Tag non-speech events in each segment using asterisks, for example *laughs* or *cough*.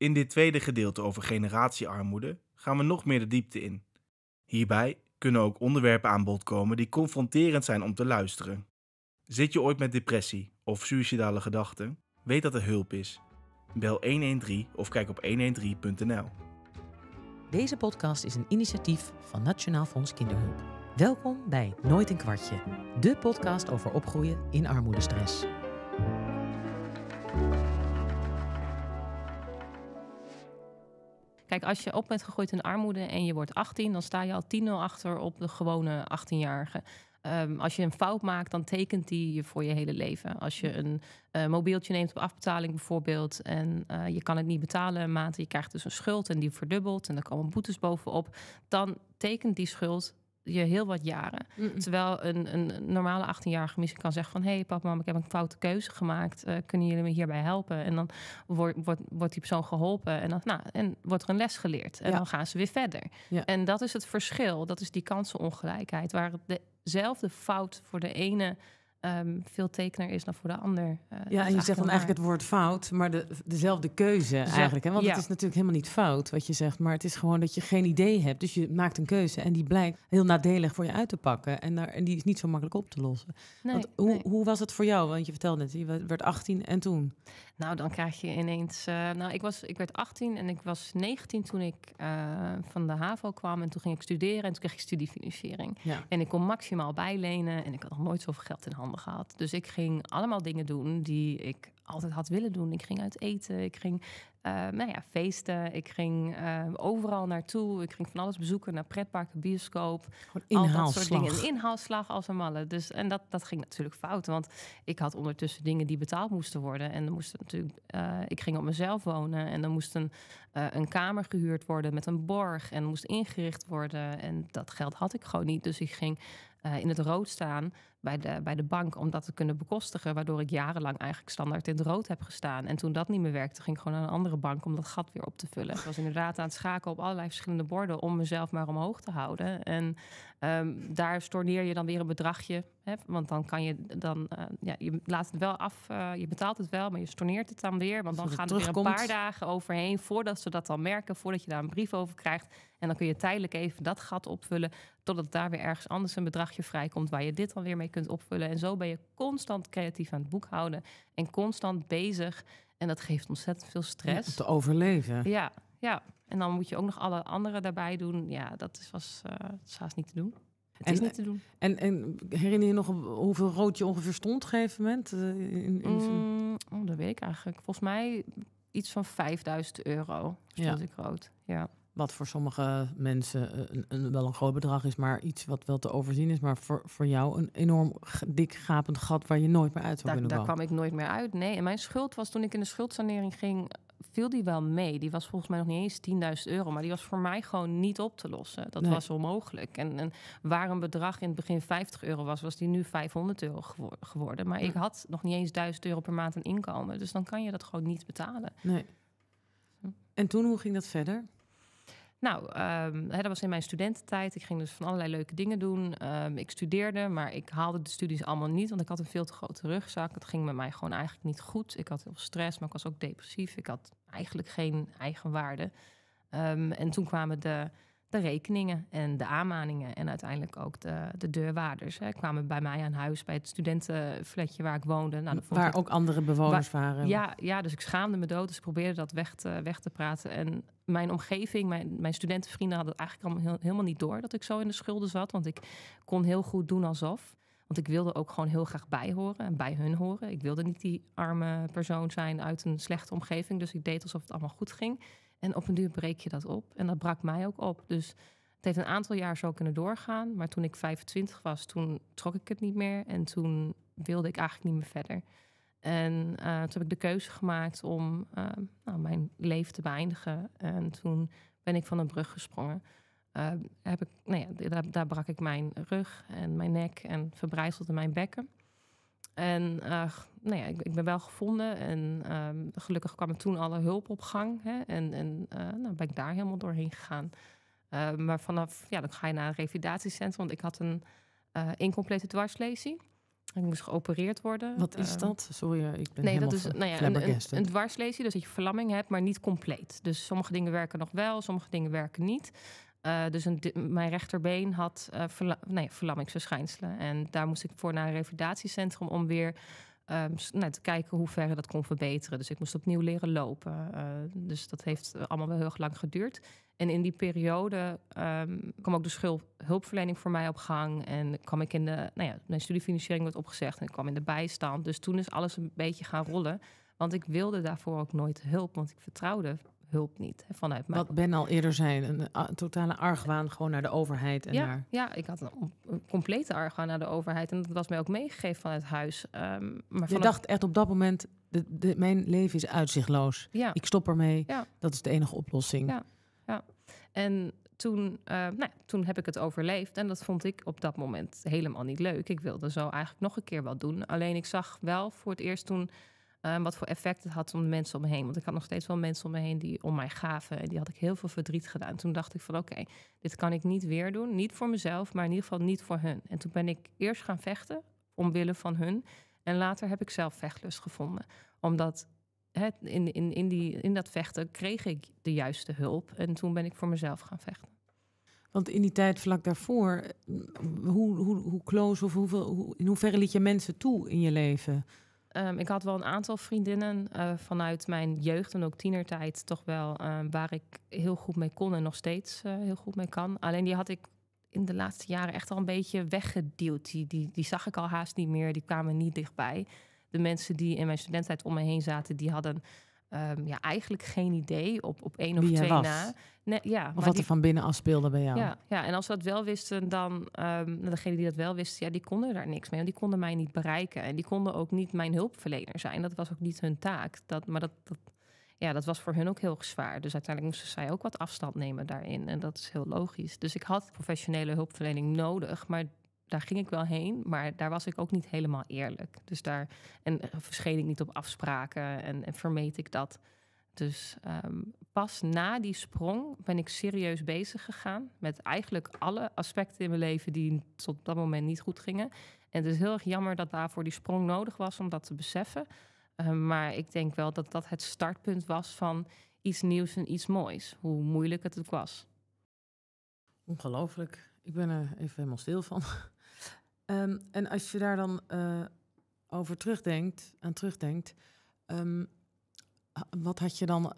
In dit tweede gedeelte over generatiearmoede gaan we nog meer de diepte in. Hierbij kunnen ook onderwerpen aan bod komen die confronterend zijn om te luisteren. Zit je ooit met depressie of suicidale gedachten? Weet dat er hulp is. Bel 113 of kijk op 113.nl. Deze podcast is een initiatief van Nationaal Fonds Kinderhulp. Welkom bij Nooit een kwartje, de podcast over opgroeien in armoedestress. Kijk, als je op bent gegooid in armoede en je wordt 18, dan sta je al 10-0 achter op de gewone 18-jarige. Ehm, als je een fout maakt, dan tekent die je voor je hele leven. Als je een eh, mobieltje neemt op afbetaling bijvoorbeeld en eh, je kan het niet betalen een maand, je krijgt dus een schuld en die verdubbelt en dan komen boetes bovenop, dan tekent die schuld je heel wat jaren. Terwijl een, een normale 18-jarige misschien kan zeggen van... hé hey, papa, ik heb een foute keuze gemaakt. Eh, kunnen jullie me hierbij helpen? En dan wordt, wordt, wordt die persoon geholpen en, dan, nou, en wordt er een les geleerd. En dan gaan ze weer verder. En dat is het verschil. Dat is die kansenongelijkheid waar dezelfde fout voor de ene Ehm, veel tekener is dan voor de ander. Eh, ja, en je zegt dan eigenlijk het woord fout, maar de, dezelfde keuze eigenlijk. Hè? Want het is natuurlijk helemaal niet fout wat je zegt, maar het is gewoon dat je geen idee hebt. Dus je maakt een keuze en die blijkt heel nadelig voor je uit te pakken. En, daar, en die is niet zo makkelijk op te lossen. Want, hoe, hoe was het voor jou? Want je vertelde net, je werd 18 en toen? Nou, dan krijg je ineens. Eh, nou, ik, was, ik werd 18 en ik was 19 toen ik eh, van de HAVO kwam. En toen ging ik studeren en toen kreeg ik studiefinanciering. En ik kon maximaal bijlenen en ik had nog nooit zoveel geld in handen gehad. Dus ik ging allemaal dingen doen die ik altijd had willen doen. Ik ging uit eten, ik ging Ehm, nou ja, feesten. Ik ging ehm, overal naartoe. Ik ging van alles bezoeken. Naar pretparken, bioscoop. Al dat soort dingen. Een inhaalslag als een malle. Dus, en dat, dat ging natuurlijk fout. Want ik had ondertussen dingen die betaald moesten worden. En dan moest natuurlijk, eh, ik ging op mezelf wonen. En dan moest een, eh, een kamer gehuurd worden met een borg. En moest ingericht worden. En dat geld had ik gewoon niet. Dus ik ging eh, in het rood staan bij de, bij de bank om dat te kunnen bekostigen. Waardoor ik jarenlang eigenlijk standaard in het rood heb gestaan. En toen dat niet meer werkte, ging ik gewoon naar een andere bank om dat gat weer op te vullen. Ik was inderdaad aan het schaken op allerlei verschillende borden om mezelf maar omhoog te houden. En ehm, daar storneer je dan weer een bedragje. Hè, want dan kan je dan, eh, ja, je laat het wel af, eh, je betaalt het wel, maar je storneert het dan weer. Want dan gaan er weer een paar dagen overheen voordat ze dat dan merken, voordat je daar een brief over krijgt. En dan kun je tijdelijk even dat gat opvullen, totdat daar weer ergens anders een bedragje vrijkomt waar je dit dan weer mee kunt opvullen. En zo ben je constant creatief aan het boekhouden en constant bezig. En dat geeft ontzettend veel stress. Om te overleven. Ja, ja. En dan moet je ook nog alle anderen daarbij doen. Ja, dat is, was, uh, niet te doen. Het en, is niet te doen. En, en herinner je nog hoeveel rood je ongeveer stond op een gegeven moment? Eh, in, in... Mm, oh, dat weet ik eigenlijk. Volgens mij iets van 5000 euro stond ja. ik rood. Ja. Wat voor sommige mensen eh, een, een, wel een groot bedrag is, maar iets wat wel te overzien is. Maar voor, voor jou een enorm dik gapend gat waar je nooit meer uit zou kunnen daar Daar kwam ik nooit meer uit, nee. En mijn schuld was toen ik in de schuldsanering ging, viel die wel mee. Die was volgens mij nog niet eens 10.000 euro, maar die was voor mij gewoon niet op te lossen. Dat was onmogelijk. En, en, waar een bedrag in het begin 50 euro was, was die nu 500 euro geworden. Maar ik had nog niet eens 1000 euro per maand aan inkomen. Dus dan kan je dat gewoon niet betalen. Nee. Hm. En toen, hoe ging dat verder? Nou, ehm, hè, dat was in mijn studententijd. Ik ging dus van allerlei leuke dingen doen. Ehm, ik studeerde, maar ik haalde de studies allemaal niet, want ik had een veel te grote rugzak. Het ging met mij gewoon eigenlijk niet goed. Ik had heel veel stress, maar ik was ook depressief. Ik had eigenlijk geen eigen waarde. Ehm, en toen kwamen de de rekeningen en de aanmaningen en uiteindelijk ook de, de deurwaarders. Hè, kwamen bij mij aan huis bij het studentenfletje waar ik woonde. Nou, waar ook andere bewoners waren. Ja, ja, dus ik schaamde me dood. Dus ik probeerde dat weg te, weg te praten. En mijn omgeving, mijn, mijn studentenvrienden hadden het eigenlijk allemaal helemaal niet door dat ik zo in de schulden zat. Want ik kon heel goed doen alsof. Want ik wilde ook gewoon heel graag bijhoren en bij hun horen. Ik wilde niet die arme persoon zijn uit een slechte omgeving. Dus ik deed alsof het allemaal goed ging. En op een duur breek je dat op. En dat brak mij ook op. Dus het heeft een aantal jaar zo kunnen doorgaan. Maar toen ik 25 was, toen trok ik het niet meer. En toen wilde ik eigenlijk niet meer verder. En eh, toen heb ik de keuze gemaakt om eh, nou, mijn leven te beëindigen. En toen ben ik van een brug gesprongen. Eh, heb ik, nou ja, daar, daar, brak ik mijn rug en mijn nek en verbrijzelde mijn bekken. En nou ja, ik, ik, ben wel gevonden. En ehm, gelukkig kwam er toen alle hulp op gang. Hè, en en eh, nou ben ik daar helemaal doorheen gegaan. Ehm, maar vanaf, ja, dan ga je naar een revalidatiecentrum. Want ik had een eh, incomplete dwarslesie. Ik moest geopereerd worden. Wat is ehm, dat? Sorry, eh, ik ben nee, dat is nou ja, een, een, dus dat je verlamming hebt, maar niet compleet. Dus sommige dingen werken nog wel, sommige dingen werken niet. dus mijn rechterbeen had uh, nee, nou verlammingsverschijnselen. En daar moest ik voor naar een revalidatiecentrum om weer Ehm, nou, te kijken hoe ver dat kon verbeteren. Dus ik moest opnieuw leren lopen. Eh, dus dat heeft allemaal wel heel erg lang geduurd. En in die periode ehm, kwam ook de hulpverlening voor mij op gang. En kwam ik in de, nou ja, mijn studiefinanciering werd opgezegd en ik kwam in de bijstand. Dus toen is alles een beetje gaan rollen. Want ik wilde daarvoor ook nooit hulp, want ik vertrouwde hulp niet vanuit mij. Wat Ben al eerder zijn een totale argwaan gewoon naar de overheid. En ja, naar... ja, ik had een, complete argwaan naar de overheid. En dat was mij ook meegegeven vanuit huis. Um, maar Je dacht echt op dat moment, de, mijn leven is uitzichtloos. Ja. Ik stop ermee. Ja. Dat is de enige oplossing. Ja, ja. En toen, eh, nou, toen heb ik het overleefd. En dat vond ik op dat moment helemaal niet leuk. Ik wilde zo eigenlijk nog een keer wat doen. Alleen ik zag wel voor het eerst toen Ehm, wat voor effect het had om de mensen om me heen. Want ik had nog steeds wel mensen om me heen die om mij gaven. En die had ik heel veel verdriet gedaan. Toen dacht ik van oké, dit kan ik niet weer doen. Niet voor mezelf, maar in ieder geval niet voor hun. En toen ben ik eerst gaan vechten omwille van hun. En later heb ik zelf vechtlust gevonden. Omdat in, in, in, die, in dat vechten kreeg ik de juiste hulp. En toen ben ik voor mezelf gaan vechten. Want in die tijd vlak daarvoor, eh, hoe, hoe, hoe close of hoeveel, hoe, in hoeverre liet je mensen toe in je leven? Ehm, ik had wel een aantal vriendinnen eh, vanuit mijn jeugd en ook tienertijd toch wel ehm, waar ik heel goed mee kon en nog steeds eh, heel goed mee kan. Alleen die had ik in de laatste jaren echt al een beetje weggeduwd. Die, die, die zag ik al haast niet meer, die kwamen niet dichtbij. De mensen die in mijn studententijd om me heen zaten, die hadden Ehm, ja, eigenlijk geen idee op, op één of twee na. ja, of maar wat er van binnen af speelde bij jou. Ja, ja, en als ze dat wel wisten, dan um, degene die dat wel wisten ja, die konden daar niks mee. Want die konden mij niet bereiken. En die konden ook niet mijn hulpverlener zijn. Dat was ook niet hun taak. Dat, maar dat, dat ja, dat was voor hun ook heel zwaar. Dus uiteindelijk moesten zij ook wat afstand nemen daarin. En dat is heel logisch. Dus ik had professionele hulpverlening nodig. Maar daar ging ik wel heen, maar daar was ik ook niet helemaal eerlijk. Dus daar en eh, verscheen ik niet op afspraken en, en vermeed ik dat. Dus ehm, pas na die sprong ben ik serieus bezig gegaan met eigenlijk alle aspecten in mijn leven die tot dat moment niet goed gingen. En het is heel erg jammer dat daarvoor die sprong nodig was om dat te beseffen. Ehm, maar ik denk wel dat dat het startpunt was van iets nieuws en iets moois, hoe moeilijk het ook was. Ongelooflijk. Ik ben er even helemaal stil van. Ehm, en als je daar dan eh, over terugdenkt, aan terugdenkt, ehm, wat had je dan,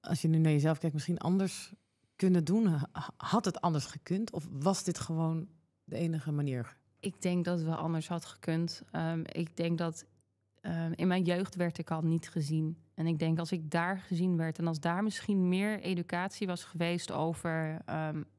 als je nu naar jezelf kijkt, misschien anders kunnen doen? Had het anders gekund? Of was dit gewoon de enige manier? Ik denk dat het wel anders had gekund. Ehm, ik denk dat in mijn jeugd werd ik al niet gezien. En ik denk als ik daar gezien werd en als daar misschien meer educatie was geweest over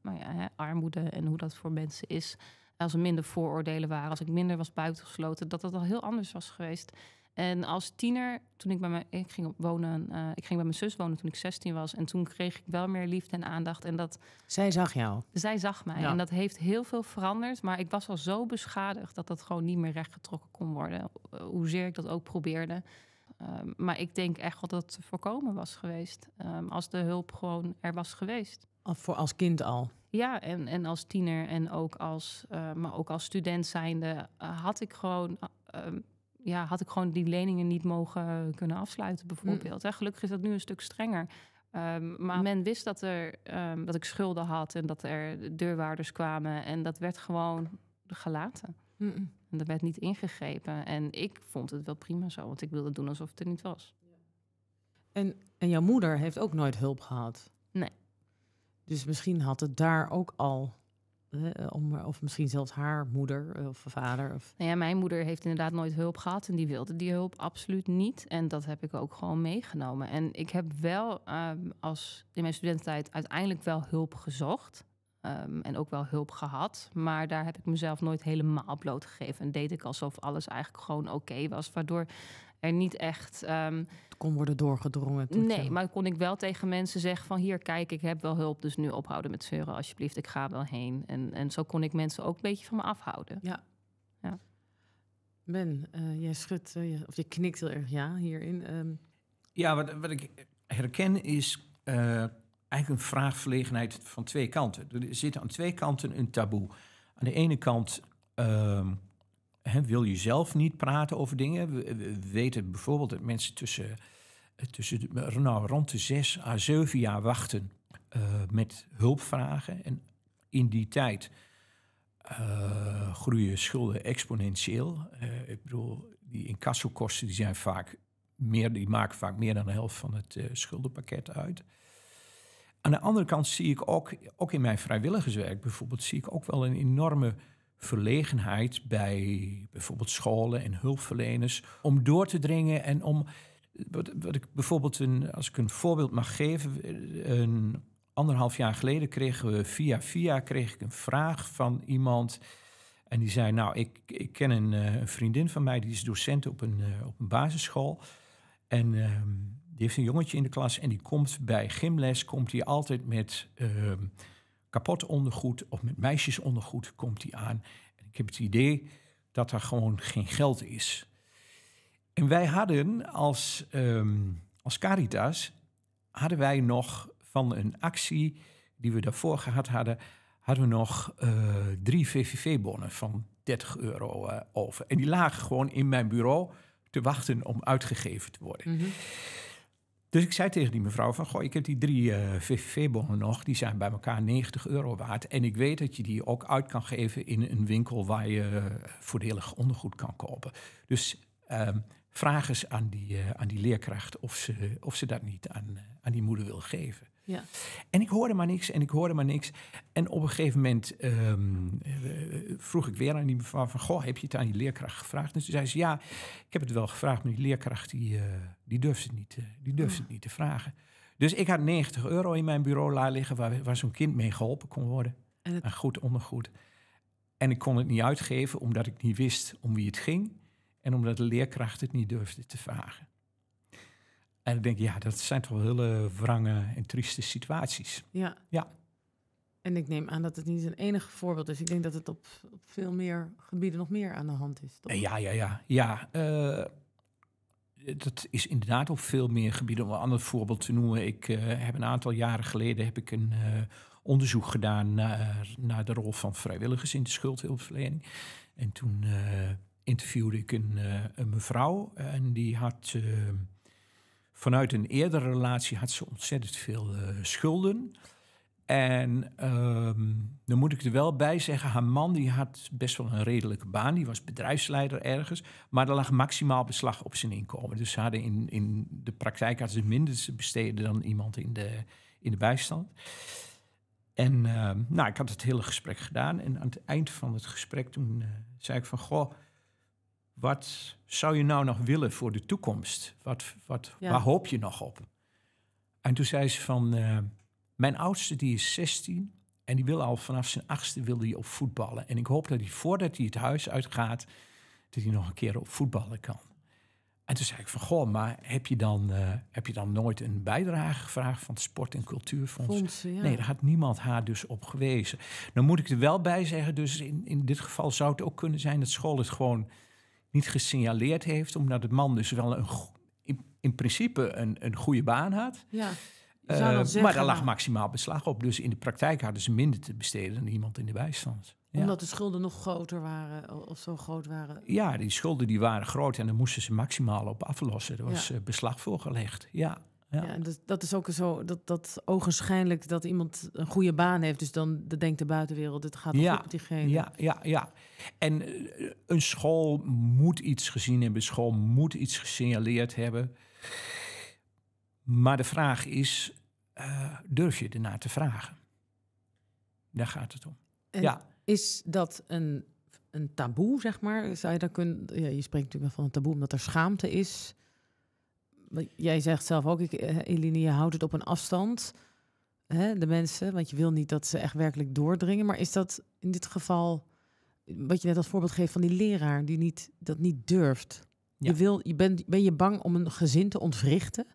nou ja, hè, armoede en hoe dat voor mensen is, nou, als er minder vooroordelen waren, als ik minder was buitengesloten, dat dat al heel anders was geweest. En als tiener, toen ik bij mijn, ik ging wonen, eh, ik ging bij mijn zus wonen toen ik 16 was. En toen kreeg ik wel meer liefde en aandacht. En dat, zij zag jou. Zij zag mij. En dat heeft heel veel veranderd. Maar ik was al zo beschadigd dat dat gewoon niet meer rechtgetrokken kon worden. Eh, hoezeer ik dat ook probeerde. Ehm, maar ik denk echt dat dat het voorkomen was geweest. Ehm, als de hulp gewoon er was geweest. Of voor als kind al? Ja, en, en als tiener en ook als, eh, maar ook als student zijnde eh, had ik gewoon. Eh, ehm, ja, had ik gewoon die leningen niet mogen kunnen afsluiten, bijvoorbeeld. Mm. Gelukkig is dat nu een stuk strenger. Um, maar men wist dat, er, ehm, dat ik schulden had en dat er deurwaarders kwamen. En dat werd gewoon gelaten. Mm En dat werd niet ingegrepen. En ik vond het wel prima zo, want ik wilde doen alsof het er niet was. En, en jouw moeder heeft ook nooit hulp gehad? Dus misschien had het daar ook al. om, of misschien zelfs haar moeder eh, of vader. Of... Nou ja, mijn moeder heeft inderdaad nooit hulp gehad en die wilde die hulp absoluut niet. En dat heb ik ook gewoon meegenomen. En ik heb wel ehm, als in mijn studententijd uiteindelijk wel hulp gezocht. Ehm, en ook wel hulp gehad. Maar daar heb ik mezelf nooit helemaal blootgegeven. En deed ik alsof alles eigenlijk gewoon oké was. Waardoor er niet echt. Ehm, het kon worden doorgedrongen. Nee, maar kon ik wel tegen mensen zeggen: van hier, kijk, ik heb wel hulp, dus nu ophouden met zeuren, alsjeblieft, ik ga wel heen. En, en zo kon ik mensen ook een beetje van me afhouden. Ja. ja. Ben, eh, jij schudt, eh, of je knikt heel erg ja hierin. Ehm. Ja, wat, wat ik herken is eh, eigenlijk een vraagverlegenheid van twee kanten. Er zit aan twee kanten een taboe. Aan de ene kant ehm, wil je zelf niet praten over dingen? We, weten bijvoorbeeld dat mensen tussen, eh, tussen eh, nou, rond de zes à zeven jaar wachten eh, met hulpvragen. En in die tijd groeien schulden exponentieel. ik bedoel, die incassokosten die zijn vaak meer, die maken vaak meer dan de helft van het schuldenpakket uit. Aan de andere kant zie ik ook, ook in mijn vrijwilligerswerk bijvoorbeeld, zie ik ook wel een enorme verlegenheid bij bijvoorbeeld scholen en hulpverleners om door te dringen en om. Wat, wat ik bijvoorbeeld, een, als ik een voorbeeld mag geven, een anderhalf jaar geleden kregen we via via kreeg ik een vraag van iemand. En die zei, nou, ik, ik ken een, eh, vriendin van mij, die is docent op een, eh, op een basisschool. En ehm, die heeft een jongetje in de klas en die komt bij gymles, komt hij altijd met ehm, kapot ondergoed of met meisjesondergoed komt hij aan. En ik heb het idee dat er gewoon geen geld is. En wij hadden als, ehm, als Caritas, hadden wij nog van een actie die we daarvoor gehad hadden, hadden we nog eh, drie VVV-bonnen van 30 euro eh, over. En die lagen gewoon in mijn bureau te wachten om uitgegeven te worden. Mhm. Dus ik zei tegen die mevrouw van, goh, ik heb die drie uh, eh, VVV-bonnen nog, die zijn bij elkaar 90 euro waard. En ik weet dat je die ook uit kan geven in een winkel waar je eh, voordelig ondergoed kan kopen. Dus ehm, vraag eens aan die, eh, aan die leerkracht of ze, of ze dat niet aan, aan die moeder wil geven. Ja. En ik hoorde maar niks en ik hoorde maar niks. En op een gegeven moment ehm, eh, vroeg ik weer aan die mevrouw van... Goh, heb je het aan die leerkracht gevraagd? En toen zei ze, ja, ik heb het wel gevraagd... maar die leerkracht die, uh, die durft, het niet, eh, die durft het ah. niet te vragen. Dus ik had 90 euro in mijn bureau liggen... waar, waar zo'n kind mee geholpen kon worden. En goed ondergoed. En ik kon het niet uitgeven omdat ik niet wist om wie het ging... en omdat de leerkracht het niet durfde te vragen. En ik denk, ja, dat zijn toch wel hele wrange en trieste situaties. Ja. ja. En ik neem aan dat het niet een enige voorbeeld is. Ik denk dat het op, op veel meer gebieden nog meer aan de hand is. Ja, ja, ja. ja eh, dat is inderdaad op veel meer gebieden. Om een ander voorbeeld te noemen. Ik eh, heb een aantal jaren geleden heb ik een eh, onderzoek gedaan naar, naar de rol van vrijwilligers in de schuldhulpverlening. En toen interviewde ik een, een mevrouw en die had vanuit een eerdere relatie had ze ontzettend veel eh, schulden. En ehm, dan moet ik er wel bij zeggen, haar man die had best wel een redelijke baan. Die was bedrijfsleider ergens, maar er lag maximaal beslag op zijn inkomen. Dus ze hadden in, in de praktijk hadden ze minder te besteden dan iemand in de, in de bijstand. En ehm, nou, ik had het hele gesprek gedaan en aan het eind van het gesprek toen eh, zei ik van... Goh, wat zou je nou nog willen voor de toekomst? Wat, wat, Waar hoop je nog op? En toen zei ze van, eh, mijn oudste die is 16 en die wil al vanaf zijn achtste wilde hij op voetballen. En ik hoop dat hij voordat hij het huis uitgaat, dat hij nog een keer op voetballen kan. En toen zei ik van, goh, maar heb je dan, eh, heb je dan nooit een bijdrage gevraagd van het Sport- en Cultuurfonds? Fonds, ja. Nee, daar had niemand haar dus op gewezen. Dan moet ik er wel bij zeggen, dus in, in dit geval zou het ook kunnen zijn dat school het gewoon niet gesignaleerd heeft, omdat de man dus wel een, in, principe een, een goede baan had. Ja. Eh, maar daar lag nou. maximaal beslag op. Dus in de praktijk hadden ze minder te besteden dan iemand in de bijstand. Ja. Omdat de schulden nog groter waren of zo groot waren? Ja, die schulden die waren groot en daar moesten ze maximaal op aflossen. Er was eh, beslag voor gelegd, ja. Ja. dat, dat, is ook zo, dat, dat ogenschijnlijk dat iemand een goede baan heeft. Dus dan denkt de buitenwereld, het gaat ja, goed met diegene. Ja, ja, ja. En eh, een school moet iets gezien hebben. Een school moet iets gesignaleerd hebben. Maar de vraag is, eh, durf je ernaar te vragen? Daar gaat het om. ja. is dat een, een taboe, zeg maar? Zou je, dan ja, je spreekt natuurlijk wel van een taboe omdat er schaamte is jij zegt zelf ook, eh, Eline, je houdt het op een afstand, hè, de mensen, want je wil niet dat ze echt werkelijk doordringen. Maar is dat in dit geval, wat je net als voorbeeld geeft van die leraar die niet, dat niet durft? Je wil, je bent, ben je bang om een gezin te ontwrichten?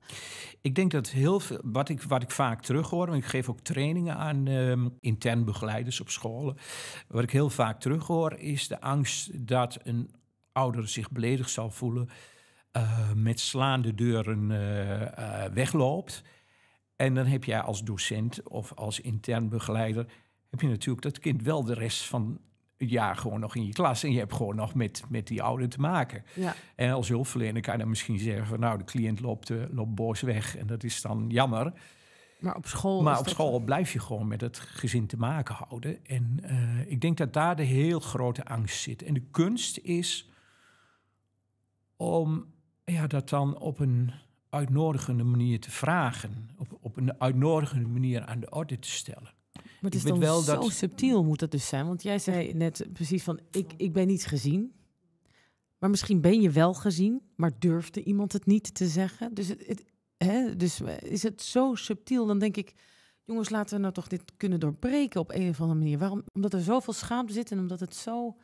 Ik denk dat heel veel, wat ik, wat ik vaak terughoor, want ik geef ook trainingen aan ehm, intern begeleiders op scholen. Wat ik heel vaak terughoor is de angst dat een ouder zich beledigd zal voelen eh, met slaande deuren eh, eh, wegloopt. En dan heb jij als docent of als intern begeleider... heb je natuurlijk dat kind wel de rest van het jaar gewoon nog in je klas... en je hebt gewoon nog met, met die ouder te maken. Ja. En als hulpverlener kan je dan misschien zeggen... Van, nou, de cliënt loopt, loopt boos weg en dat is dan jammer... Maar op school, maar op school blijf je gewoon met het gezin te maken houden. En ik denk dat daar de heel grote angst zit. En de kunst is om ja, dat dan op een uitnodigende manier te vragen. Op, op een uitnodigende manier aan de orde te stellen. Maar het is dan wel zo subtiel moet dat dus zijn. Want jij zei net precies van, ik, ik ben niet gezien. Maar misschien ben je wel gezien, maar durfde iemand het niet te zeggen. Dus, het, hè, dus eh, is het zo subtiel, dan denk ik... jongens, laten we nou toch dit kunnen doorbreken op een of andere manier. Waarom? Omdat er zoveel schaamte zit en omdat het zo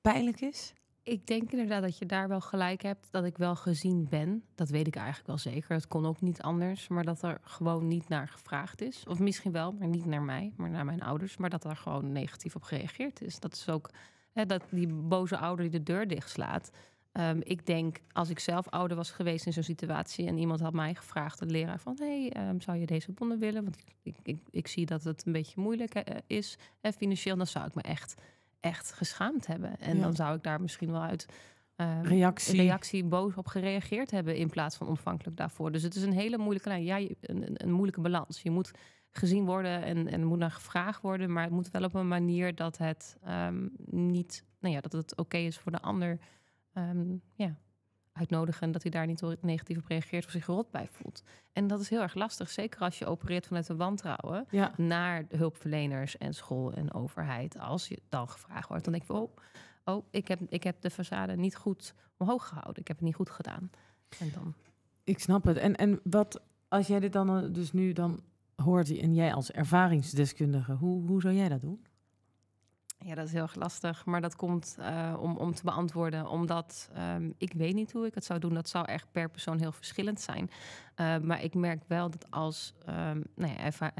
pijnlijk is? ik denk inderdaad dat je daar wel gelijk hebt. Dat ik wel gezien ben. Dat weet ik eigenlijk wel zeker. Het kon ook niet anders. Maar dat er gewoon niet naar gevraagd is. Of misschien wel, maar niet naar mij, maar naar mijn ouders. Maar dat er gewoon negatief op gereageerd is. Dat is ook hè, dat die boze ouder die de deur dicht slaat. Ehm, ik denk, als ik zelf ouder was geweest in zo'n situatie en iemand had mij gevraagd, een leraar, van hé, hey, ehm, zou je deze bonden willen? Want ik, ik, ik, zie dat het een beetje moeilijk eh, is en financieel, dan zou ik me echt echt geschaamd hebben. En dan zou ik daar misschien wel uit ehm, reactie. reactie boos op gereageerd hebben in plaats van ontvankelijk daarvoor. Dus het is een hele moeilijke lijn. Nou een, een, moeilijke balans. Je moet gezien worden en, en moet naar gevraagd worden, maar het moet wel op een manier dat het ehm, niet, nou ja, dat het oké is voor de ander. Ehm, ja uitnodigen dat hij daar niet negatief op reageert of zich rot bij voelt. En dat is heel erg lastig, zeker als je opereert vanuit een wantrouwen ja. naar hulpverleners en school en overheid. Als je dan gevraagd wordt, dan denk ik, oh, oh ik, heb, ik heb de façade niet goed omhoog gehouden. Ik heb het niet goed gedaan. En dan... Ik snap het. En, en wat, als jij dit dan eh, dus nu dan hoort en jij als ervaringsdeskundige, hoe, hoe zou jij dat doen? Ja, dat is heel erg lastig, maar dat komt eh, om, om te beantwoorden. Omdat ehm, ik weet niet hoe ik het zou doen. Dat zou echt per persoon heel verschillend zijn. Eh, maar ik merk wel dat als ehm, nou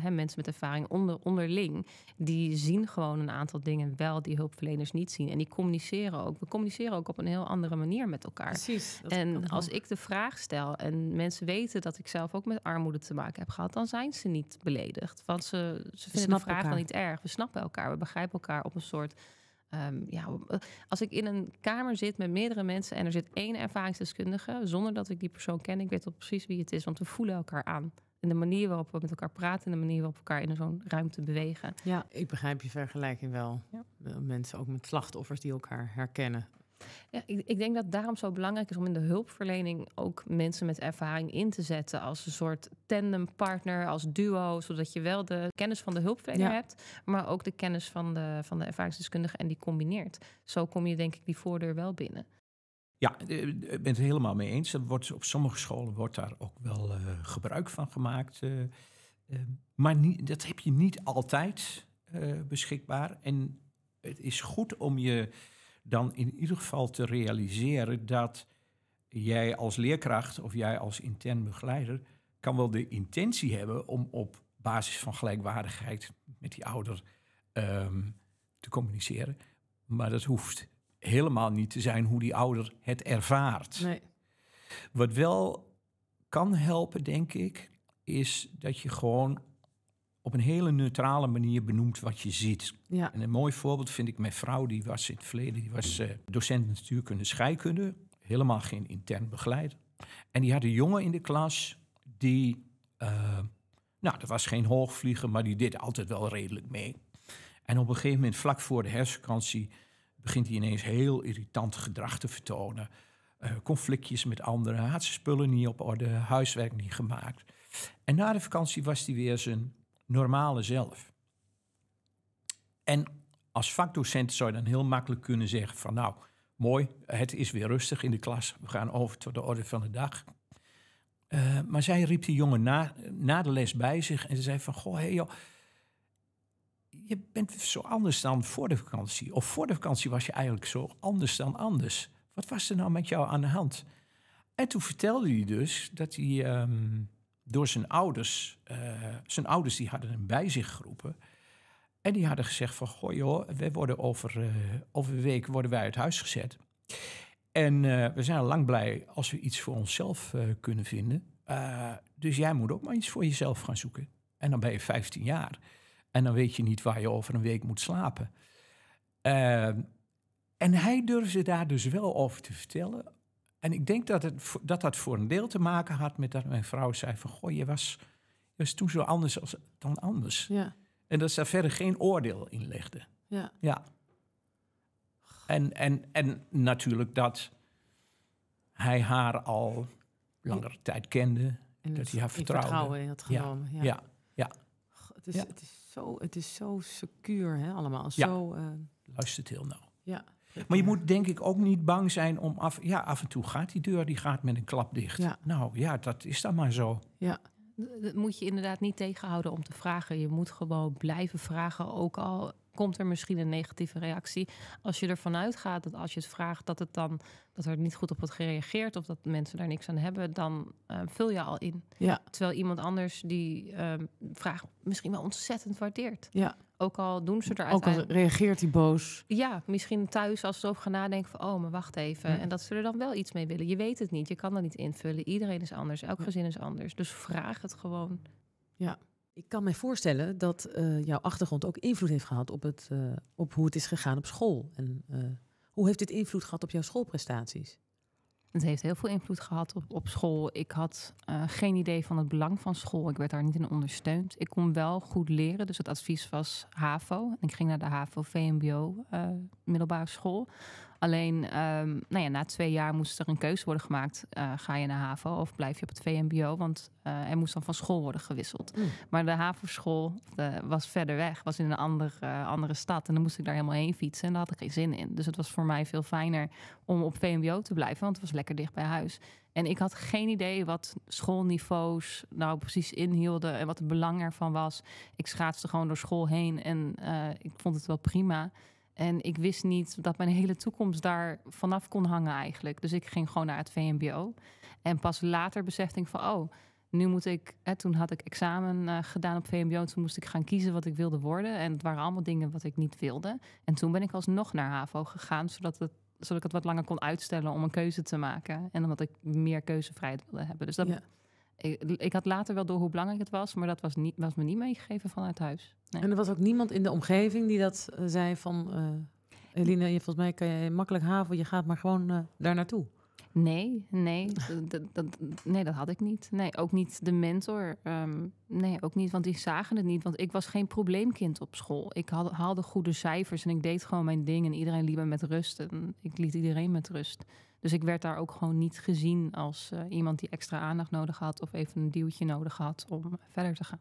ja, mensen met ervaring onder, onderling, die zien gewoon een aantal dingen wel die hulpverleners niet zien. En die communiceren ook. We communiceren ook op een heel andere manier met elkaar. Precies. En als ik de vraag stel en mensen weten dat ik zelf ook met armoede te maken heb gehad, dan zijn ze niet beledigd. Want ze, ze vinden de vraag wel niet erg. We snappen elkaar, we begrijpen elkaar op een soort Ehm, ja, eh, als ik in een kamer zit met meerdere mensen en er zit één ervaringsdeskundige, zonder dat ik die persoon ken, ik weet al precies wie het is, want we voelen elkaar aan. En de manier waarop we met elkaar praten en de manier waarop we elkaar in zo'n ruimte bewegen. Ja, ik begrijp je vergelijking wel. Ja. Mensen ook met slachtoffers die elkaar herkennen. Ja, ik, ik, denk dat daarom zo belangrijk is om in de hulpverlening ook mensen met ervaring in te zetten als een soort tandempartner, als duo, zodat je wel de kennis van de hulpverlener hebt, maar ook de kennis van de, van de ervaringsdeskundige en die combineert. Zo kom je denk ik die voordeur wel binnen. Ja, eh, eh, ik ben het helemaal mee eens. Dat wordt, op sommige scholen wordt daar ook wel eh, gebruik van gemaakt. maar niet, dat heb je niet altijd beschikbaar. En het is goed om je dan in ieder geval te realiseren dat jij als leerkracht of jij als intern begeleider kan wel de intentie hebben om op basis van gelijkwaardigheid met die ouder ehm, te communiceren. Maar dat hoeft helemaal niet te zijn hoe die ouder het ervaart. Nee. Wat wel kan helpen, denk ik, is dat je gewoon op een hele neutrale manier benoemt wat je ziet. een mooi voorbeeld vind ik mijn vrouw, die was in het verleden, die was uh, docent natuurkunde scheikunde, helemaal geen intern begeleider. En die had een jongen in de klas die, eh, nou, dat was geen hoogvlieger, maar die deed altijd wel redelijk mee. En op een gegeven moment, vlak voor de herfstvakantie, begint hij ineens heel irritant gedrag te vertonen. Eh, conflictjes met anderen, had zijn spullen niet op orde, huiswerk niet gemaakt. En na de vakantie was hij weer zijn normale zelf. En als vakdocent zou je dan heel makkelijk kunnen zeggen van nou, mooi, het is weer rustig in de klas, we gaan over tot de orde van de dag. Eh, maar zij riep die jongen na, na de les bij zich en ze zei van goh, hey joh, je bent zo anders dan voor de vakantie. Of voor de vakantie was je eigenlijk zo anders dan anders. Wat was er nou met jou aan de hand? En toen vertelde hij dus dat hij ehm, door zijn ouders. Eh, zijn ouders die hadden hem bij zich geroepen. En die hadden gezegd van, goh joh, we worden over, eh, over een week worden wij uit huis gezet. En eh, we zijn lang blij als we iets voor onszelf kunnen vinden. dus jij moet ook maar iets voor jezelf gaan zoeken. En dan ben je 15 jaar. En dan weet je niet waar je over een week moet slapen. Ehm, en hij durfde daar dus wel over te vertellen, en ik denk dat, het, dat dat voor een deel te maken had met dat mijn vrouw zei van... goh, je was, was toen zo anders als, dan anders. Ja. En dat ze daar verder geen oordeel in legde. Ja. ja. En, en, en natuurlijk dat hij haar al langere tijd kende. En dat hij haar vertrouwde. vertrouwen in had genomen. Ja, ja. het, is, het, is zo, het is zo secuur hè, allemaal. Zo, uh... Eh, Luistert heel nauw. Ja. Maar je moet denk ik ook niet bang zijn om af... Ja, af en toe gaat die deur, die gaat met een klap dicht. Nou ja, dat is dan maar zo. Ja. Dat moet je inderdaad niet tegenhouden om te vragen. Je moet gewoon blijven vragen, ook al komt er misschien een negatieve reactie. Als je ervan uitgaat dat als je het vraagt dat, het dan, dat er niet goed op wordt gereageerd of dat mensen daar niks aan hebben, dan eh, vul je al in. Ja. Terwijl iemand anders die uh, vraag misschien wel ontzettend waardeert. Ja. Ook al doen ze eruit. Ook al reageert hij boos. Ja, misschien thuis als ze over gaan nadenken van... oh, maar wacht even. En dat ze er dan wel iets mee willen. Je weet het niet, je kan dat niet invullen. Iedereen is anders, elk gezin is anders. Dus vraag het gewoon. Ja. Ik kan me voorstellen dat eh, jouw achtergrond ook invloed heeft gehad op, het, eh, op hoe het is gegaan op school. En eh, hoe heeft dit invloed gehad op jouw schoolprestaties? Het heeft heel veel invloed gehad op, op school. Ik had geen idee van het belang van school. Ik werd daar niet in ondersteund. Ik kon wel goed leren, dus het advies was HAVO. En ik ging naar de HAVO VMBO middelbare school. Alleen, ehm, nou ja, na twee jaar moest er een keuze worden gemaakt. Eh, ga je naar HAVO of blijf je op het VMBO? Want uh, er moest dan van school worden gewisseld. Mm. Maar de HAVO-school eh, was verder weg, was in een andere, andere stad. En dan moest ik daar helemaal heen fietsen en daar had ik geen zin in. Dus het was voor mij veel fijner om op VMBO te blijven, want het was lekker dicht bij huis. En ik had geen idee wat schoolniveaus nou precies inhielden en wat het belang ervan was. Ik schaatste gewoon door school heen en ik vond het wel prima. En ik wist niet dat mijn hele toekomst daar vanaf kon hangen eigenlijk. Dus ik ging gewoon naar het VMBO. En pas later besefte ik van, oh, nu moet ik... Hè, toen had ik examen eh, gedaan op VMBO. Toen moest ik gaan kiezen wat ik wilde worden. En het waren allemaal dingen wat ik niet wilde. En toen ben ik alsnog naar HAVO gegaan, zodat, het, zodat ik het wat langer kon uitstellen om een keuze te maken. En omdat ik meer keuzevrijheid wilde hebben. Dus dat... Ik, ik, had later wel door hoe belangrijk het was, maar dat was, niet, was me niet meegegeven vanuit huis. Nee. En er was ook niemand in de omgeving die dat eh, zei van... Uh, Eline, volgens mij kan je makkelijk haven, je gaat maar gewoon eh, daar naartoe. Nee, nee, dat, *laughs* dat, nee, dat had ik niet. Nee, ook niet de mentor. Ehm, nee, ook niet, want die zagen het niet. Want ik was geen probleemkind op school. Ik had, haalde goede cijfers en ik deed gewoon mijn ding. En iedereen liep me met rust. En ik liet iedereen met rust. Dus ik werd daar ook gewoon niet gezien als eh, iemand die extra aandacht nodig had. Of even een duwtje nodig had om verder te gaan.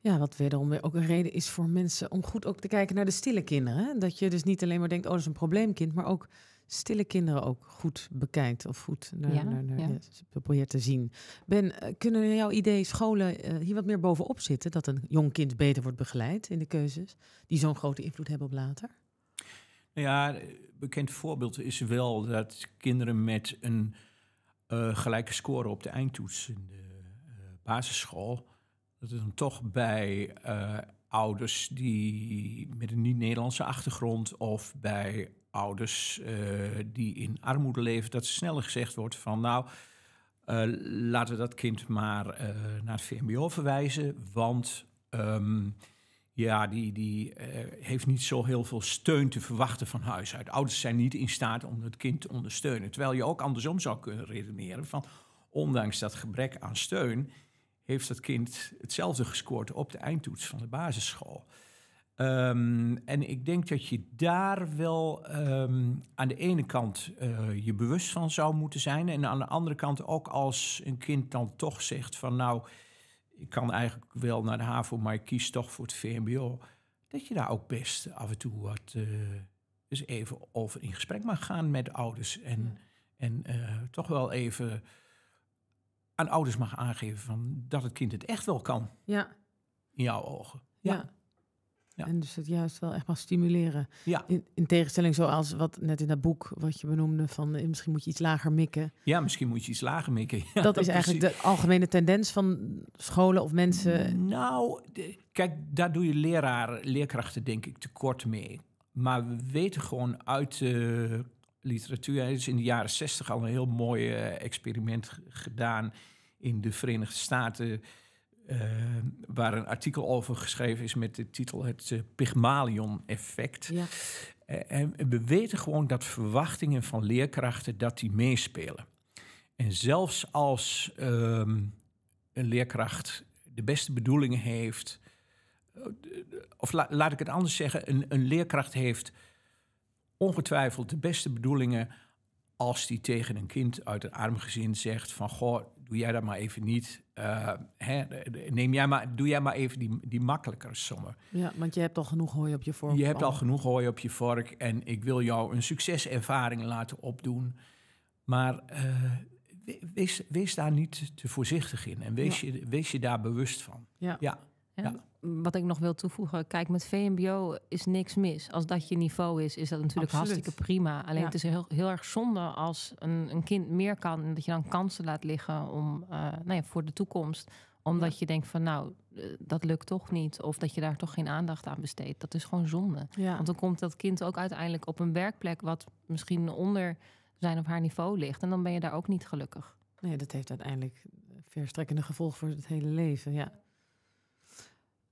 Ja, wat wederom weer ook een reden is voor mensen om goed ook te kijken naar de stille kinderen. Dat je dus niet alleen maar denkt, oh, dat is een probleemkind. Maar ook stille kinderen ook goed bekijkt of goed naar, het project te zien. Ben, eh, kunnen jouw idee scholen eh, hier wat meer bovenop zitten? Dat een jong kind beter wordt begeleid in de keuzes die zo'n grote invloed hebben op later? Nou ja, bekend voorbeeld is wel dat kinderen met een eh, gelijke score op de eindtoets in de basisschool, dat het dan toch bij ouders die met een niet-Nederlandse achtergrond of bij ouders eh, die in armoede leven, dat sneller gezegd wordt van nou, eh, laten we dat kind maar eh, naar het VMBO verwijzen, want ehm, ja, die, die heeft niet zo heel veel steun te verwachten van huis uit. Ouders zijn niet in staat om het kind te ondersteunen. Terwijl je ook andersom zou kunnen redeneren van ondanks dat gebrek aan steun, heeft dat kind hetzelfde gescoord op de eindtoets van de basisschool. Ehm, en ik denk dat je daar wel ehm, aan de ene kant eh, je bewust van zou moeten zijn. En aan de andere kant ook als een kind dan toch zegt van nou, ik kan eigenlijk wel naar de HAVO, maar ik kies toch voor het VMBO. Dat je daar ook best af en toe wat dus even over in gesprek mag gaan met ouders. En, en eh, toch wel even aan ouders mag aangeven van dat het kind het echt wel kan. Ja. In jouw ogen. ja. En dus het juist wel echt maar stimuleren. Ja. In, in, tegenstelling zoals wat net in dat boek wat je benoemde van eh, misschien moet je iets lager mikken. Ja, misschien moet je iets lager mikken. *laughs* dat, is eigenlijk de algemene tendens van scholen of mensen. Nou, kijk, daar doe je leraar, leerkrachten denk ik tekort mee. Maar we weten gewoon uit de eh, literatuur, er is in de jaren zestig al een heel mooi eh, experiment gedaan in de Verenigde Staten eh, waar een artikel over geschreven is met de titel Het eh, Pygmalion-effect. Ja. Eh, en we weten gewoon dat verwachtingen van leerkrachten dat die meespelen. En zelfs als ehm, een leerkracht de beste bedoelingen heeft, of laat ik het anders zeggen, een, een leerkracht heeft ongetwijfeld de beste bedoelingen als die tegen een kind uit een arm gezin zegt van goh, doe jij dat maar even niet. Eh, hè, neem jij maar, doe jij maar even die, die makkelijkere sommen. Ja, want je hebt al genoeg hooi op je vork. Je hebt al genoeg hooi op je vork. En ik wil jou een succeservaring laten opdoen. Maar eh, wees, wees daar niet te voorzichtig in. En wees, je, wees je daar bewust van. Ja. ja. Ja. Wat ik nog wil toevoegen, kijk, met VMBO is niks mis. Als dat je niveau is, is dat natuurlijk hartstikke prima. Alleen het is heel, heel erg zonde als een, een kind meer kan en dat je dan kansen laat liggen om, uh, nou ja, voor de toekomst. Omdat je denkt van nou, eh, dat lukt toch niet. Of dat je daar toch geen aandacht aan besteedt. Dat is gewoon zonde. Want dan komt dat kind ook uiteindelijk op een werkplek wat misschien onder zijn of haar niveau ligt. En dan ben je daar ook niet gelukkig. Nee, dat heeft uiteindelijk verstrekkende gevolgen voor het hele leven. Ja.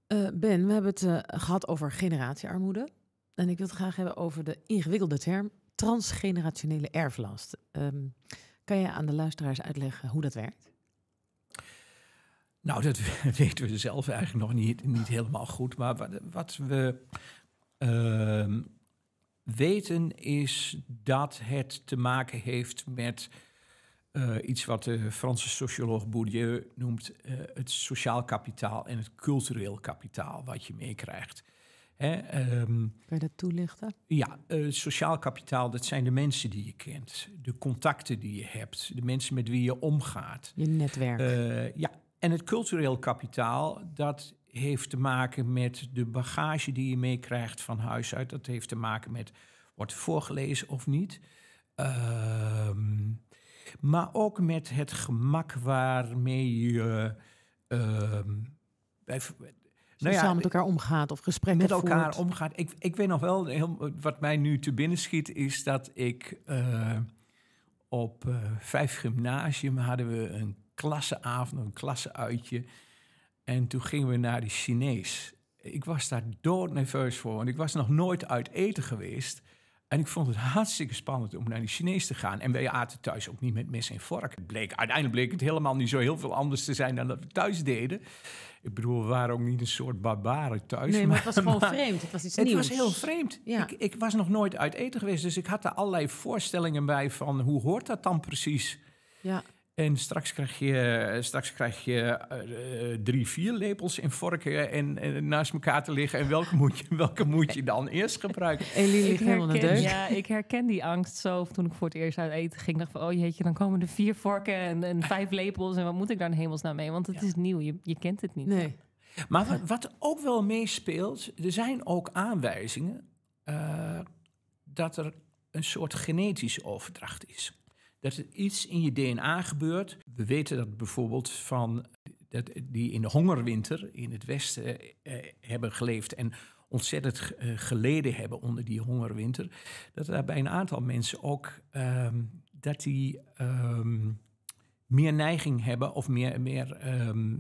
Eh, ben, we hebben het eh, gehad over generatiearmoede. En ik wil het graag hebben over de ingewikkelde term transgenerationele erflast. Ehm, kan je aan de luisteraars uitleggen hoe dat werkt? Nou, dat *laughs* weten we zelf eigenlijk nog niet, niet helemaal goed. Maar wat, we ehm, weten is dat het te maken heeft met eh, iets wat de Franse socioloog Bourdieu noemt eh, het sociaal kapitaal en het cultureel kapitaal wat je meekrijgt. Hè, ehm, kan je dat toelichten? Ja, uh, sociaal kapitaal, dat zijn de mensen die je kent, de contacten die je hebt, de mensen met wie je omgaat. Je netwerk. ja, en het cultureel kapitaal, dat heeft te maken met de bagage die je meekrijgt van huis uit. Dat heeft te maken met wordt voorgelezen of niet. Ehm maar ook met het gemak waarmee je. Ehm, bij, nou samen met elkaar omgaat of gesprekken Met elkaar omgaat. Ik, ik weet nog wel, heel, wat mij nu te binnen schiet, is dat ik eh, op eh, vijf gymnasium hadden we een klasseavond, een klasseuitje. En toen gingen we naar de Chinees. Ik was daar doodnerveus voor, want ik was nog nooit uit eten geweest. En ik vond het hartstikke spannend om naar die Chinees te gaan. En wij aten thuis ook niet met mes en vork. Het bleek, uiteindelijk bleek het helemaal niet zo heel veel anders te zijn dan dat we thuis deden. Ik bedoel, we waren ook niet een soort barbaren thuis. Nee, maar, het was gewoon *laughs* vreemd. Het was iets nieuws. Het was heel vreemd. Ik, ik, was nog nooit uit eten geweest, dus ik had er allerlei voorstellingen bij van hoe hoort dat dan precies? Ja. En straks krijg je, eh, straks krijg je eh, eh, drie, vier lepels in vorken en, naast elkaar te liggen. En welke moet je, welke moet je dan eerst gebruiken? Eline ligt helemaal Ja, ik herken die angst zo. toen ik voor het eerst uit eten ging, dacht van... oh jeetje, dan komen er vier vorken en, vijf lepels. En wat moet ik daar in nou hemelsnaam mee? Want het is nieuw, je, kent het niet. Nee. Maar wat, ook wel meespeelt, er zijn ook aanwijzingen... dat er een soort genetische overdracht is dat er iets in je DNA gebeurt. We weten dat bijvoorbeeld van dat die in de hongerwinter in het westen eh, eh, hebben geleefd en ontzettend eh, geleden hebben onder die hongerwinter, dat daar bij een aantal mensen ook ehm, dat die ehm, meer neiging hebben of meer, meer ehm,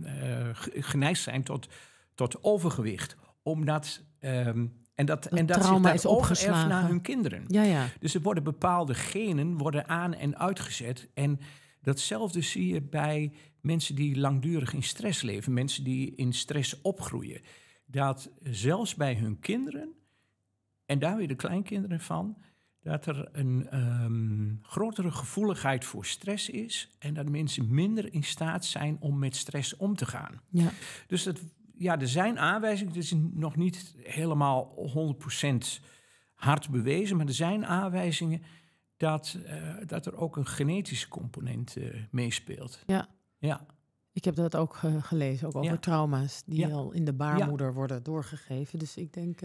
geneigd zijn tot, tot overgewicht. Omdat en dat, en dat trauma is opgeslagen naar hun kinderen. Ja, ja. Dus er worden bepaalde genen worden aan en uitgezet. En datzelfde zie je bij mensen die langdurig in stress leven, mensen die in stress opgroeien. Dat zelfs bij hun kinderen, en daar weer de kleinkinderen van, dat er een ehm, grotere gevoeligheid voor stress is en dat mensen minder in staat zijn om met stress om te gaan. Ja. Dus dat ja, er zijn aanwijzingen. Het is nog niet helemaal 100% hard bewezen, maar er zijn aanwijzingen dat, eh, dat er ook een genetische component eh, meespeelt. Ja. ja. Ik heb dat ook eh, gelezen, ook over trauma's die al in de baarmoeder worden doorgegeven. Dus ik denk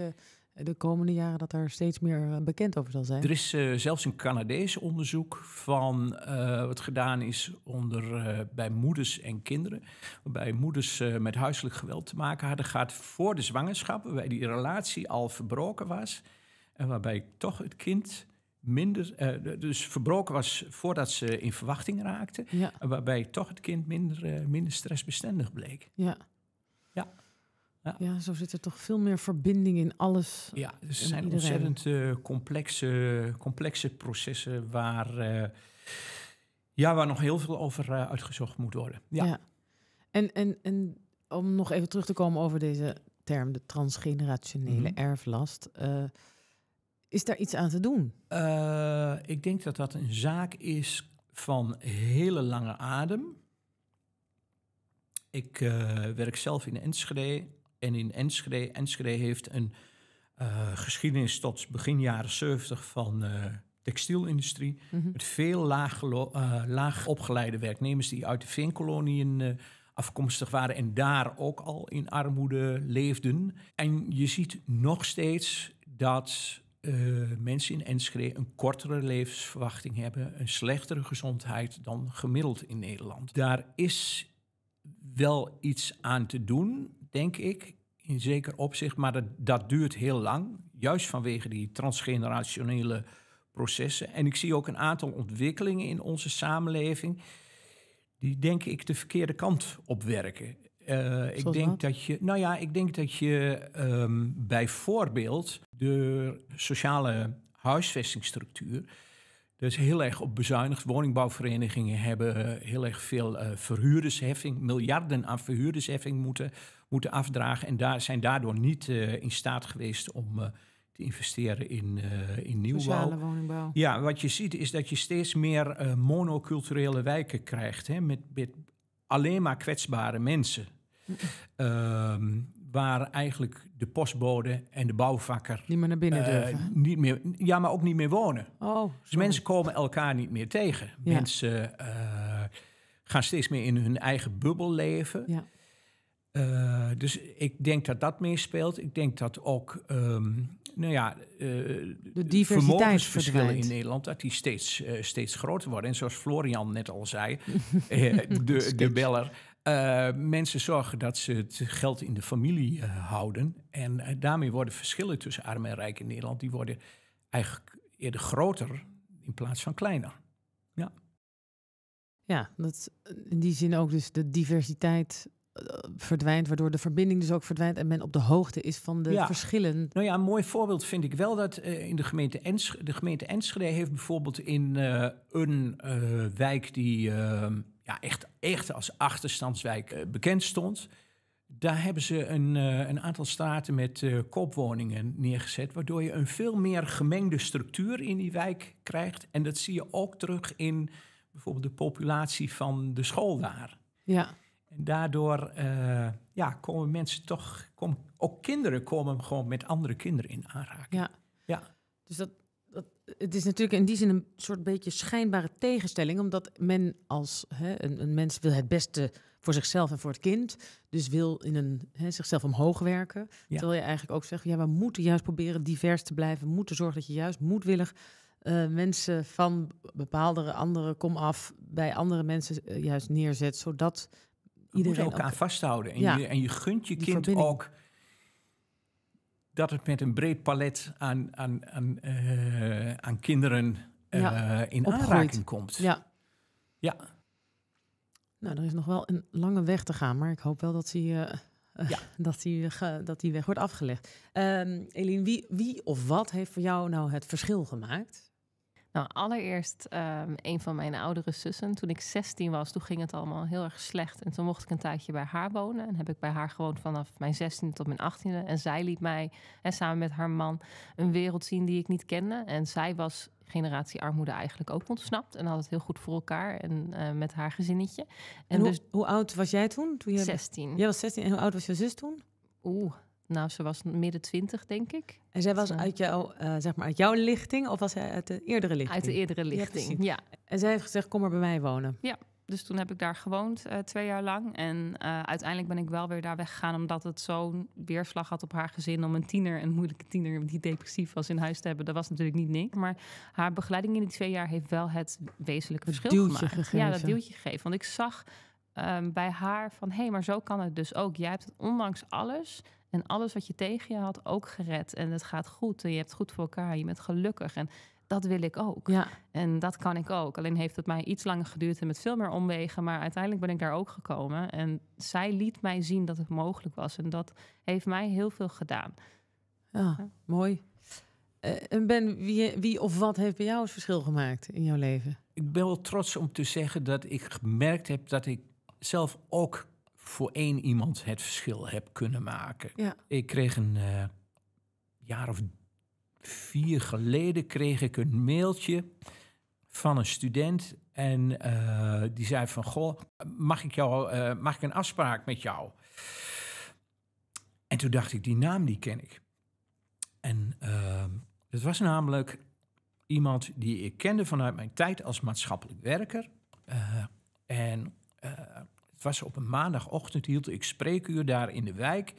de komende jaren dat daar steeds meer eh, bekend over zal zijn? Er is eh, zelfs een Canadees onderzoek van eh, wat gedaan is onder, bij moeders en kinderen. Waarbij moeders met huiselijk geweld te maken hadden gaat voor de zwangerschap, waarbij die relatie al verbroken was. En waarbij toch het kind minder, dus verbroken was voordat ze in verwachting raakten. en Waarbij toch het kind minder, minder stressbestendig bleek. Ja. Ja. Ja. ja. zo zit er toch veel meer verbinding in alles. Ja, het zijn ontzettend eh, complexe, complexe processen waar, eh, ja, waar nog heel veel over eh, uitgezocht moet worden. Ja. ja. En, en, en om nog even terug te komen over deze term, de transgenerationele mhm. erflast. is daar iets aan te doen? ik denk dat dat een zaak is van hele lange adem. Ik werk zelf in Enschede en in Enschede. Enschede heeft een eh, geschiedenis tot begin jaren 70 van uh, textielindustrie. Mhm. Met veel laag, eh, laag, opgeleide werknemers die uit de veenkoloniën afkomstig waren en daar ook al in armoede leefden. En je ziet nog steeds dat mensen in Enschede een kortere levensverwachting hebben, een slechtere gezondheid dan gemiddeld in Nederland. Daar is wel iets aan te doen denk ik, in zeker opzicht. Maar dat, dat duurt heel lang, juist vanwege die transgenerationele processen. En ik zie ook een aantal ontwikkelingen in onze samenleving die denk ik de verkeerde kant op werken. Eh, ik denk dat je, nou ja, ik denk dat je um, bijvoorbeeld de sociale huisvestingsstructuur dus heel erg op bezuinigd. Woningbouwverenigingen hebben eh, heel erg veel eh, verhuurdersheffing, miljarden aan verhuurdersheffing moeten, moeten afdragen. En daar, zijn daardoor niet eh, in staat geweest om te investeren in, uh, in nieuwbouw. woningbouw. Ja, wat je ziet is dat je steeds meer monoculturele wijken krijgt. Hè, met, met alleen maar kwetsbare mensen waar eigenlijk de postbode en de bouwvakker... Niet meer naar binnen eh, durven. niet meer, ja, maar ook niet meer wonen. Oh, dus mensen komen elkaar niet meer tegen. Mensen eh, gaan steeds meer in hun eigen bubbel leven. Ja. Eh, dus ik denk dat dat meespeelt. Ik denk dat ook, ehm, nou ja, de vermogensverschillen in Nederland, dat die steeds, steeds groter worden. En zoals Florian net al zei, *laughs* de, de beller, eh, mensen zorgen dat ze het geld in de familie eh, houden. En eh, daarmee worden verschillen tussen arm en rijk in Nederland... die worden eigenlijk eerder groter in plaats van kleiner. Ja, ja dat, in die zin ook dus de diversiteit verdwijnt, waardoor de verbinding dus ook verdwijnt en men op de hoogte is van de verschillen. Nou ja, een mooi voorbeeld vind ik wel dat in de gemeente Enschede, de gemeente Enschede heeft bijvoorbeeld in een wijk die ehm, ja, echt, echt als achterstandswijk eh, bekend stond. Daar hebben ze een, eh, een aantal straten met eh, koopwoningen neergezet, waardoor je een veel meer gemengde structuur in die wijk krijgt. En dat zie je ook terug in bijvoorbeeld de populatie van de school daar. Ja. En daardoor ja, komen mensen toch, kom, ook kinderen komen gewoon met andere kinderen in aanraking. Ja. ja. Dus dat, het is natuurlijk in die zin een soort beetje schijnbare tegenstelling, omdat men als hè, een, een, mens wil het beste voor zichzelf en voor het kind, dus wil in een, hè, zichzelf omhoog werken. Terwijl je eigenlijk ook zegt, ja, we moeten juist proberen divers te blijven, moeten zorgen dat je juist moedwillig eh, mensen van bepaalde andere kom af bij andere mensen eh, juist neerzet, zodat iedereen elkaar ook... vasthouden. En, je, en je gunt je kind ook dat het met een breed palet aan, aan, aan, eh, aan kinderen eh, in aanraking komt. Ja. ja. Nou, er is nog wel een lange weg te gaan, maar ik hoop wel dat die, eh, *laughs* dat die, dat die weg wordt afgelegd. Um, Eline, wie, wie of wat heeft voor jou nou het verschil gemaakt nou, allereerst ehm, een van mijn oudere zussen. Toen ik 16 was, toen ging het allemaal heel erg slecht. En toen mocht ik een tijdje bij haar wonen. En heb ik bij haar gewoond vanaf mijn 16e tot mijn 18e. En zij liet mij, en samen met haar man, een wereld zien die ik niet kende. En zij was generatie armoede eigenlijk ook ontsnapt. En had het heel goed voor elkaar en eh, met haar gezinnetje. En, hoe, dus, hoe oud was jij toen? toen je 16. Jij was 16 en hoe oud was je zus toen? Oeh, nou, ze was midden twintig, denk ik. En zij was uit, jou, eh, zeg maar uit jouw lichting of was zij uit de eerdere lichting? Uit de eerdere lichting, ja. En zij heeft gezegd, kom maar bij mij wonen. Ja, dus toen heb ik daar gewoond eh, twee jaar lang. En eh, uiteindelijk ben ik wel weer daar weggegaan, omdat het zo'n weerslag had op haar gezin om een tiener, een moeilijke tiener die depressief was, in huis te hebben. Dat was natuurlijk niet niks. Maar haar begeleiding in die twee jaar heeft wel het wezenlijke verschil gemaakt. Gegeven. Ja, dat deeltje gegeven. Want ik zag ehm, bij haar van hé, hey, maar zo kan het dus ook. Jij hebt het ondanks alles en alles wat je tegen je had ook gered. En het gaat goed. En je hebt goed voor elkaar. Je bent gelukkig. En dat wil ik ook. Ja. En dat kan ik ook. Alleen heeft het mij iets langer geduurd en met veel meer omwegen. Maar uiteindelijk ben ik daar ook gekomen. En zij liet mij zien dat het mogelijk was. En dat heeft mij heel veel gedaan. Ja, mooi. Eh, en Ben, wie, wie of wat heeft bij jou het verschil gemaakt in jouw leven? Ik ben wel trots om te zeggen dat ik gemerkt heb dat ik zelf ook voor één iemand het verschil heb kunnen maken. Ik kreeg een eh, jaar of vier geleden kreeg ik een mailtje van een student. En eh, die zei van, goh, mag ik, jou, eh, mag ik een afspraak met jou? En toen dacht ik, die naam die ken ik. En het ehm, was namelijk iemand die ik kende vanuit mijn tijd als maatschappelijk werker. en het was op een maandagochtend, hield ik spreekuur daar in de wijk.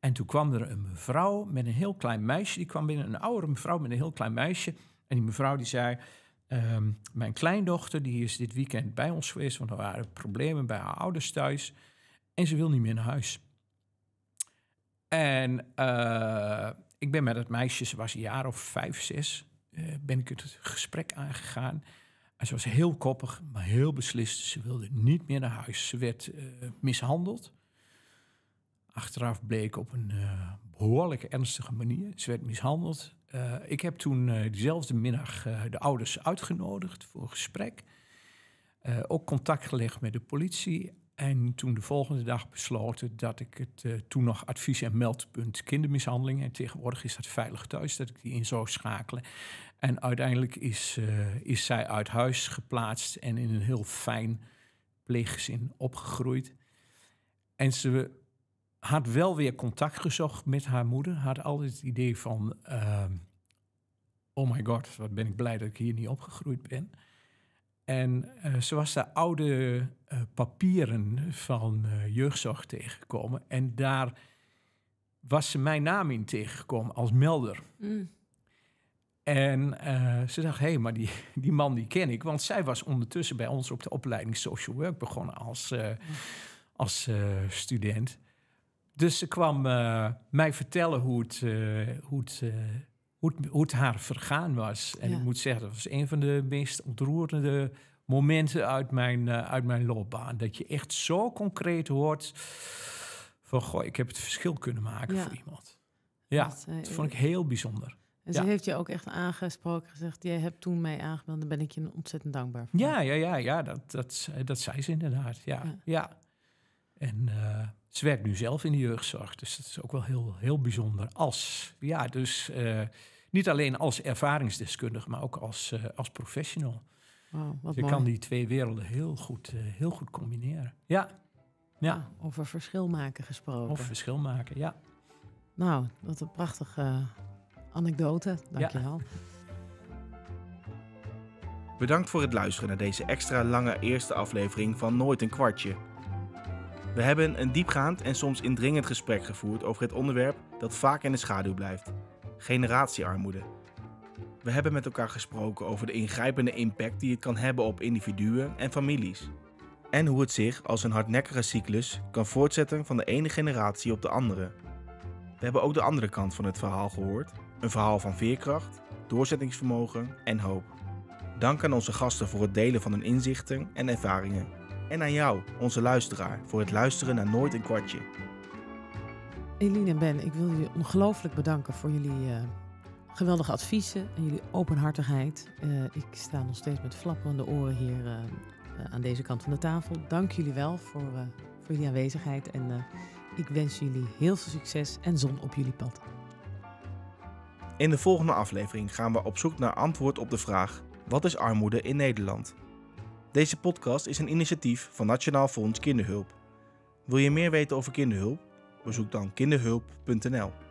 En toen kwam er een mevrouw met een heel klein meisje. Die kwam binnen, een oudere mevrouw met een heel klein meisje. En die mevrouw die zei... Ehm, mijn kleindochter die is dit weekend bij ons geweest... want er waren problemen bij haar ouders thuis. En ze wil niet meer naar huis. En eh, ik ben met het meisje, ze was een jaar of vijf, zes... Eh, ben ik het gesprek aangegaan... Maar ze was heel koppig, maar heel beslist. Ze wilde niet meer naar huis. Ze werd eh, mishandeld. Achteraf bleek op een uh, eh, behoorlijk ernstige manier. Ze werd mishandeld. Eh, ik heb toen dezelfde middag de ouders uitgenodigd voor een gesprek. ook contact gelegd met de politie. En toen de volgende dag besloten dat ik het toen nog advies- en meldpunt kindermishandeling. En tegenwoordig is dat veilig thuis, dat ik die in zou schakelen. En uiteindelijk is, eh, is zij uit huis geplaatst en in een heel fijn pleeggezin opgegroeid. En ze had wel weer contact gezocht met haar moeder. Had altijd het idee van: ehm, oh my god, wat ben ik blij dat ik hier niet opgegroeid ben. En eh, ze was daar oude eh, papieren van jeugdzorg tegengekomen. En daar was ze mijn naam in tegengekomen als melder. Mm. En eh, ze dacht, hé, hey, maar die, *laughs* die man die ken ik. Want zij was ondertussen bij ons op de opleiding Social Work begonnen als, eh, als eh, student. Dus ze kwam mij vertellen hoe het, hoe, het, hoe, het, hoe haar vergaan was. En ik moet zeggen, dat was een van de meest ontroerende momenten uit mijn, uit mijn loopbaan. Dat je echt zo concreet hoort van, goh, ik heb het verschil kunnen maken voor iemand. Ja, dat, dat vond ik heel bijzonder. En ze heeft je ook echt aangesproken, gezegd: Jij hebt toen mij aangemeld, dan ben ik je ontzettend dankbaar voor. Ja, ja, ja, ja dat, dat, dat zei ze inderdaad. Ja, ja. En eh, ze werkt nu zelf in de jeugdzorg, dus dat is ook wel heel, heel bijzonder. Als, ja, dus eh, niet alleen als ervaringsdeskundige, maar ook als, eh, als professional. Wow, wat dus je kan die twee werelden heel goed, heel goed combineren. Ja. ja. over verschil maken gesproken. Over verschil maken, ja. Nou, wat een prachtig anekdote. Dankjewel. Bedankt voor het luisteren naar deze extra lange eerste aflevering van Nooit een kwartje. We hebben een diepgaand en soms indringend gesprek gevoerd over het onderwerp dat vaak in de schaduw blijft: generatiearmoede. We hebben met elkaar gesproken over de ingrijpende impact die het kan hebben op individuen en families. En hoe het zich als een hardnekkige cyclus kan voortzetten van de ene generatie op de andere. We hebben ook de andere kant van het verhaal gehoord een verhaal van veerkracht, doorzettingsvermogen en hoop. Dank aan onze gasten voor het delen van hun inzichten en ervaringen. En aan jou, onze luisteraar, voor het luisteren naar Nooit een Kwartje. Eline en Ben, ik wil jullie ongelooflijk bedanken voor jullie eh, geweldige adviezen en jullie openhartigheid. Eh, ik sta nog steeds met flapperende oren hier eh, aan deze kant van de tafel. Dank jullie wel voor, voor jullie aanwezigheid en ik wens jullie heel veel succes en zon op jullie pad. In de volgende aflevering gaan we op zoek naar antwoord op de vraag: wat is armoede in Nederland? Deze podcast is een initiatief van Nationaal Fonds Kinderhulp. Wil je meer weten over kinderhulp? Bezoek dan kinderhulp.nl.